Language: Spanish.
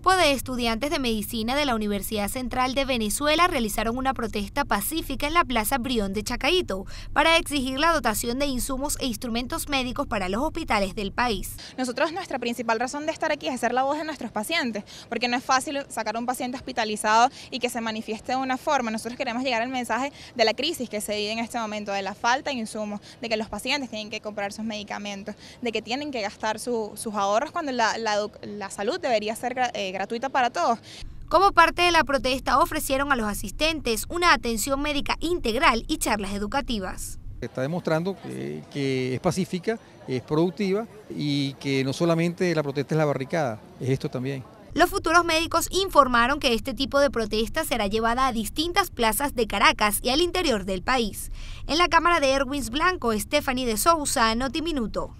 grupo de estudiantes de medicina de la Universidad Central de Venezuela realizaron una protesta pacífica en la Plaza Brión de Chacaito para exigir la dotación de insumos e instrumentos médicos para los hospitales del país. Nosotros nuestra principal razón de estar aquí es hacer la voz de nuestros pacientes, porque no es fácil sacar a un paciente hospitalizado y que se manifieste de una forma. Nosotros queremos llegar al mensaje de la crisis que se vive en este momento, de la falta de insumos, de que los pacientes tienen que comprar sus medicamentos, de que tienen que gastar sus ahorros cuando la, salud debería ser... Eh, gratuita para todos. Como parte de la protesta ofrecieron a los asistentes una atención médica integral y charlas educativas. Está demostrando que, es pacífica, es productiva y que no solamente la protesta es la barricada, es esto también. Los futuros médicos informaron que este tipo de protesta será llevada a distintas plazas de Caracas y al interior del país. En la cámara de Erwins Blanco, Stephanie de Souza, Notiminuto.